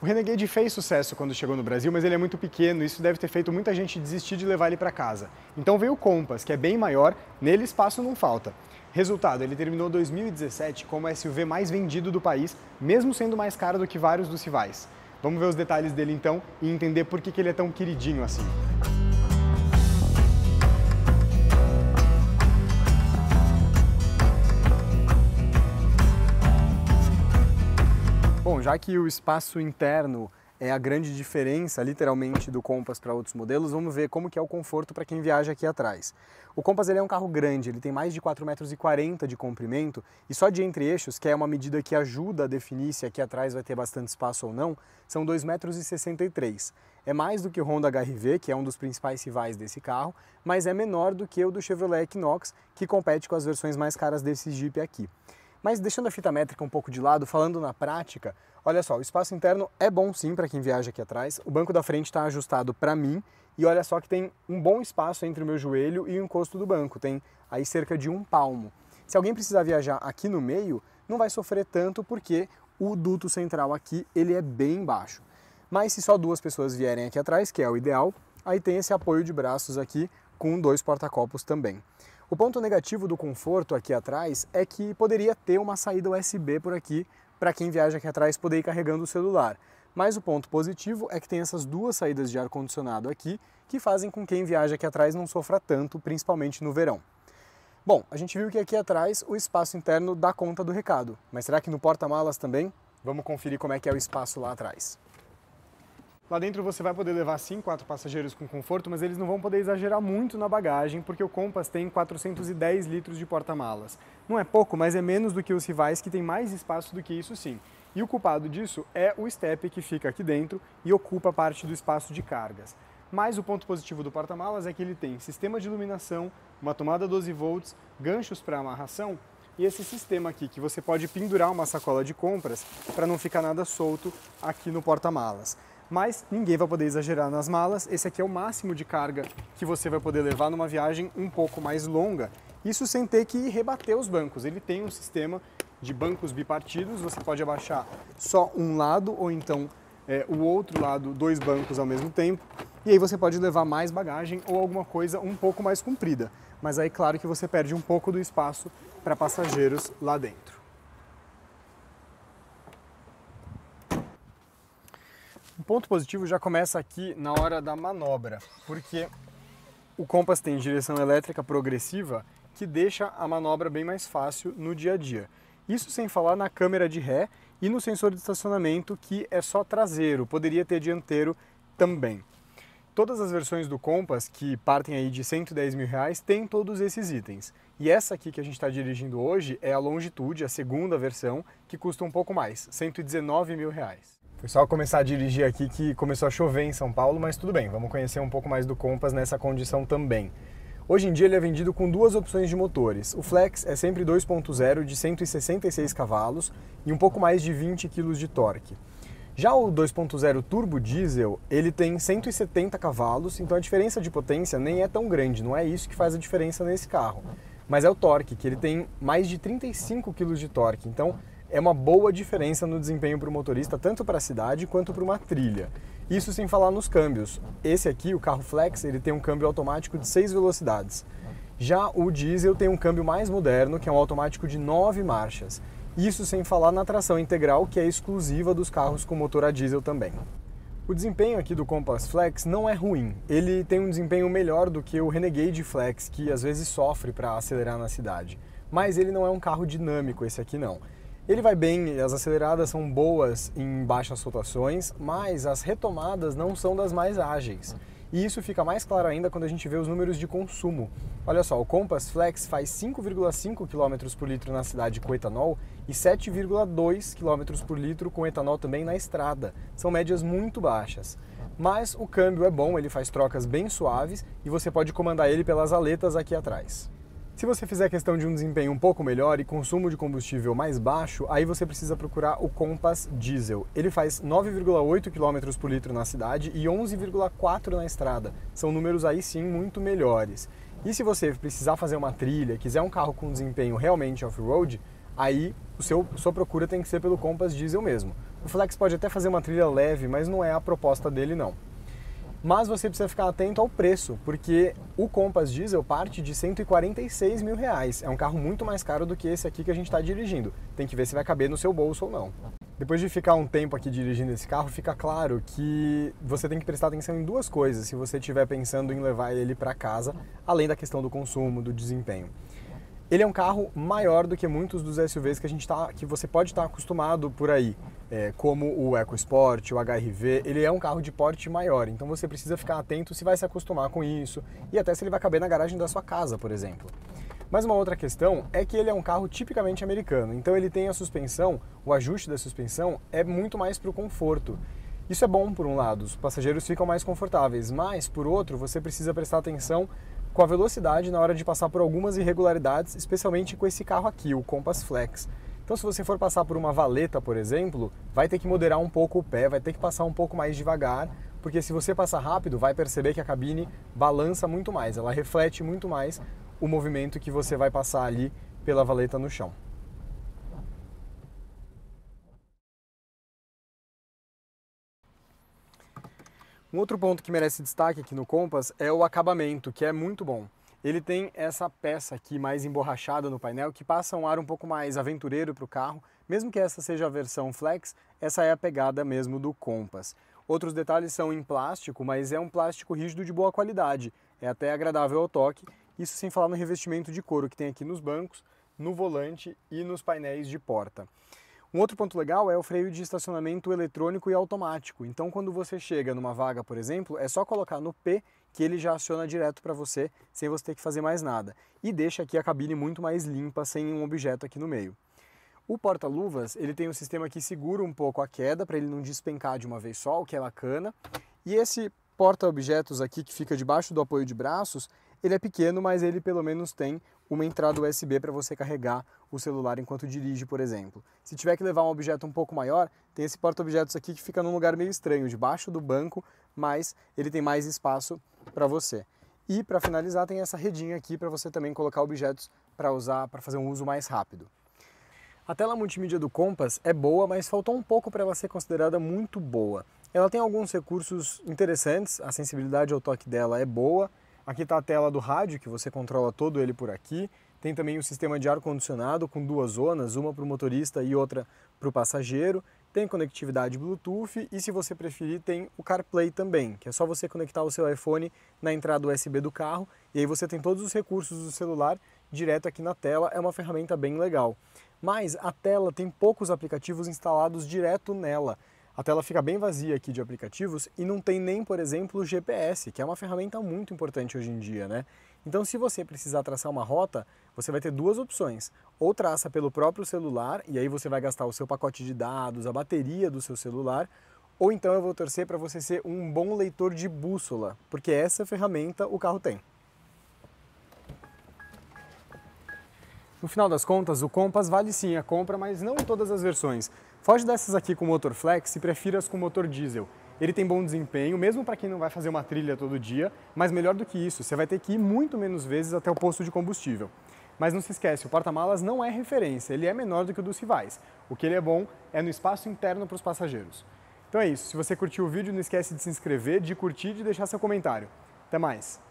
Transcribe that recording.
O Renegade fez sucesso quando chegou no Brasil, mas ele é muito pequeno, isso deve ter feito muita gente desistir de levar ele para casa. Então veio o Compass, que é bem maior, nele espaço não falta. Resultado, ele terminou 2017 como o SUV mais vendido do país, mesmo sendo mais caro do que vários dos rivais. Vamos ver os detalhes dele então e entender por que, que ele é tão queridinho assim. Já que o espaço interno é a grande diferença, literalmente, do Compass para outros modelos, vamos ver como que é o conforto para quem viaja aqui atrás. O Compass ele é um carro grande, ele tem mais de 4,40 metros de comprimento e só de entre-eixos, que é uma medida que ajuda a definir se aqui atrás vai ter bastante espaço ou não, são 2,63 metros. É mais do que o Honda HRV, que é um dos principais rivais desse carro, mas é menor do que o do Chevrolet Equinox, que compete com as versões mais caras desse Jeep aqui. Mas deixando a fita métrica um pouco de lado, falando na prática, olha só, o espaço interno é bom sim para quem viaja aqui atrás. O banco da frente está ajustado para mim e olha só que tem um bom espaço entre o meu joelho e o encosto do banco, tem aí cerca de um palmo. Se alguém precisar viajar aqui no meio, não vai sofrer tanto porque o duto central aqui ele é bem baixo. Mas se só duas pessoas vierem aqui atrás, que é o ideal, aí tem esse apoio de braços aqui com dois porta-copos também. O ponto negativo do conforto aqui atrás é que poderia ter uma saída USB por aqui para quem viaja aqui atrás poder ir carregando o celular. Mas o ponto positivo é que tem essas duas saídas de ar-condicionado aqui que fazem com que quem viaja aqui atrás não sofra tanto, principalmente no verão. Bom, a gente viu que aqui atrás o espaço interno dá conta do recado, mas será que no porta-malas também? Vamos conferir como é que é o espaço lá atrás. Lá dentro você vai poder levar sim quatro passageiros com conforto, mas eles não vão poder exagerar muito na bagagem, porque o Compass tem 410 litros de porta-malas. Não é pouco, mas é menos do que os rivais que têm mais espaço do que isso sim. E o culpado disso é o step que fica aqui dentro e ocupa parte do espaço de cargas. Mas o ponto positivo do porta-malas é que ele tem sistema de iluminação, uma tomada 12 volts, ganchos para amarração e esse sistema aqui que você pode pendurar uma sacola de compras para não ficar nada solto aqui no porta-malas mas ninguém vai poder exagerar nas malas. Esse aqui é o máximo de carga que você vai poder levar numa viagem um pouco mais longa. Isso sem ter que rebater os bancos. Ele tem um sistema de bancos bipartidos, você pode abaixar só um lado ou então é, o outro lado, dois bancos ao mesmo tempo. E aí você pode levar mais bagagem ou alguma coisa um pouco mais comprida. Mas aí, claro que você perde um pouco do espaço para passageiros lá dentro. ponto positivo já começa aqui na hora da manobra, porque o Compass tem direção elétrica progressiva que deixa a manobra bem mais fácil no dia a dia. Isso sem falar na câmera de ré e no sensor de estacionamento que é só traseiro, poderia ter dianteiro também. Todas as versões do Compass que partem aí de 110 mil reais têm todos esses itens. E essa aqui que a gente está dirigindo hoje é a Longitude, a segunda versão, que custa um pouco mais, 119 mil reais. Foi só começar a dirigir aqui que começou a chover em São Paulo, mas tudo bem, vamos conhecer um pouco mais do Compass nessa condição também. Hoje em dia ele é vendido com duas opções de motores. O Flex é sempre 2.0 de 166 cavalos e um pouco mais de 20 kg de torque. Já o 2.0 turbo diesel, ele tem 170 cavalos, então a diferença de potência nem é tão grande, não é isso que faz a diferença nesse carro. Mas é o torque, que ele tem mais de 35 kg de torque, então é uma boa diferença no desempenho para o motorista, tanto para a cidade quanto para uma trilha. Isso sem falar nos câmbios. Esse aqui, o carro Flex, ele tem um câmbio automático de 6 velocidades. Já o diesel tem um câmbio mais moderno, que é um automático de 9 marchas. Isso sem falar na tração integral, que é exclusiva dos carros com motor a diesel também. O desempenho aqui do Compass Flex não é ruim. Ele tem um desempenho melhor do que o Renegade Flex, que às vezes sofre para acelerar na cidade. Mas ele não é um carro dinâmico, esse aqui não. Ele vai bem, as aceleradas são boas em baixas rotações, mas as retomadas não são das mais ágeis. E isso fica mais claro ainda quando a gente vê os números de consumo. Olha só, o Compass Flex faz 5,5 km por litro na cidade com etanol e 7,2 km por litro com etanol também na estrada. São médias muito baixas. Mas o câmbio é bom, ele faz trocas bem suaves e você pode comandar ele pelas aletas aqui atrás. Se você fizer questão de um desempenho um pouco melhor e consumo de combustível mais baixo, aí você precisa procurar o Compass Diesel. Ele faz 9,8 km por litro na cidade e 11,4 na estrada. São números aí sim muito melhores. E se você precisar fazer uma trilha, quiser um carro com desempenho realmente off-road, aí o seu, sua procura tem que ser pelo Compass Diesel mesmo. O Flex pode até fazer uma trilha leve, mas não é a proposta dele não. Mas você precisa ficar atento ao preço, porque o Compass Diesel parte de 146 mil reais. É um carro muito mais caro do que esse aqui que a gente está dirigindo. Tem que ver se vai caber no seu bolso ou não. Depois de ficar um tempo aqui dirigindo esse carro, fica claro que você tem que prestar atenção em duas coisas se você estiver pensando em levar ele para casa, além da questão do consumo, do desempenho. Ele é um carro maior do que muitos dos SUVs que a gente tá, que você pode estar tá acostumado por aí, é, como o EcoSport, o HRV. Ele é um carro de porte maior, então você precisa ficar atento se vai se acostumar com isso e até se ele vai caber na garagem da sua casa, por exemplo. Mas uma outra questão é que ele é um carro tipicamente americano, então ele tem a suspensão, o ajuste da suspensão é muito mais para o conforto. Isso é bom por um lado, os passageiros ficam mais confortáveis, mas por outro, você precisa prestar atenção com a velocidade na hora de passar por algumas irregularidades, especialmente com esse carro aqui, o Compass Flex. Então, se você for passar por uma valeta, por exemplo, vai ter que moderar um pouco o pé, vai ter que passar um pouco mais devagar, porque se você passar rápido, vai perceber que a cabine balança muito mais, ela reflete muito mais o movimento que você vai passar ali pela valeta no chão. Um outro ponto que merece destaque aqui no Compass é o acabamento, que é muito bom. Ele tem essa peça aqui mais emborrachada no painel que passa um ar um pouco mais aventureiro para o carro. Mesmo que essa seja a versão flex, essa é a pegada mesmo do Compass. Outros detalhes são em plástico, mas é um plástico rígido de boa qualidade. É até agradável ao toque, isso sem falar no revestimento de couro que tem aqui nos bancos, no volante e nos painéis de porta. Um outro ponto legal é o freio de estacionamento eletrônico e automático. Então, quando você chega numa vaga, por exemplo, é só colocar no P que ele já aciona direto para você, sem você ter que fazer mais nada. E deixa aqui a cabine muito mais limpa, sem um objeto aqui no meio. O porta-luvas, ele tem um sistema que segura um pouco a queda para ele não despencar de uma vez só, o que é bacana. E esse porta-objetos aqui que fica debaixo do apoio de braços, ele é pequeno, mas ele pelo menos tem uma entrada USB para você carregar o celular enquanto dirige, por exemplo. Se tiver que levar um objeto um pouco maior, tem esse porta-objetos aqui que fica num lugar meio estranho, debaixo do banco, mas ele tem mais espaço para você. E para finalizar, tem essa redinha aqui para você também colocar objetos para usar, para fazer um uso mais rápido. A tela multimídia do Compass é boa, mas faltou um pouco para ela ser considerada muito boa. Ela tem alguns recursos interessantes, a sensibilidade ao toque dela é boa, Aqui está a tela do rádio, que você controla todo ele por aqui. Tem também um sistema de ar-condicionado com duas zonas, uma para o motorista e outra para o passageiro. Tem conectividade Bluetooth e, se você preferir, tem o CarPlay também, que é só você conectar o seu iPhone na entrada USB do carro e aí você tem todos os recursos do celular direto aqui na tela. É uma ferramenta bem legal. Mas a tela tem poucos aplicativos instalados direto nela. A tela fica bem vazia aqui de aplicativos e não tem nem, por exemplo, o GPS, que é uma ferramenta muito importante hoje em dia, né? Então, se você precisar traçar uma rota, você vai ter duas opções. Ou traça pelo próprio celular, e aí você vai gastar o seu pacote de dados, a bateria do seu celular, ou então eu vou torcer para você ser um bom leitor de bússola, porque essa ferramenta o carro tem. No final das contas, o Compass vale sim a compra, mas não em todas as versões. Foge dessas aqui com motor flex e prefira as com motor diesel. Ele tem bom desempenho, mesmo para quem não vai fazer uma trilha todo dia, mas melhor do que isso, você vai ter que ir muito menos vezes até o posto de combustível. Mas não se esquece, o porta-malas não é referência, ele é menor do que o dos rivais. O que ele é bom é no espaço interno para os passageiros. Então é isso, se você curtiu o vídeo, não esquece de se inscrever, de curtir e de deixar seu comentário. Até mais!